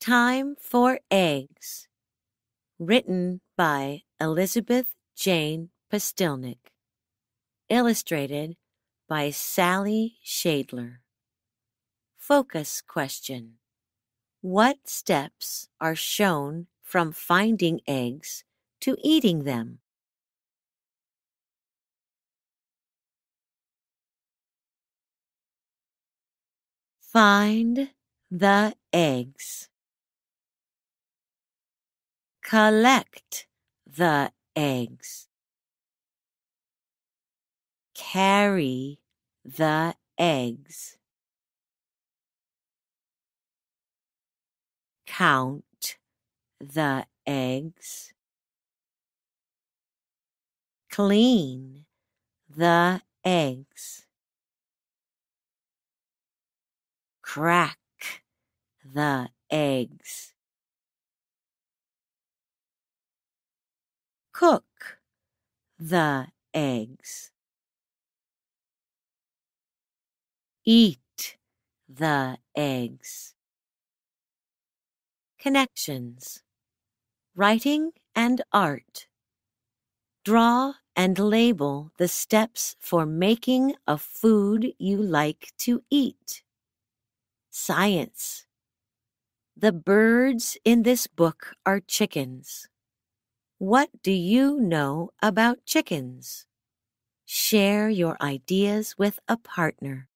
Time for Eggs. Written by Elizabeth Jane Pastilnik. Illustrated by Sally Shadler. Focus question What steps are shown from finding eggs to eating them? Find the eggs collect the eggs, carry the eggs, count the eggs, clean the eggs, crack the cook the eggs. Eat the eggs. Connections Writing and art. Draw and label the steps for making a food you like to eat. Science. The birds in this book are chickens. What do you know about chickens? Share your ideas with a partner.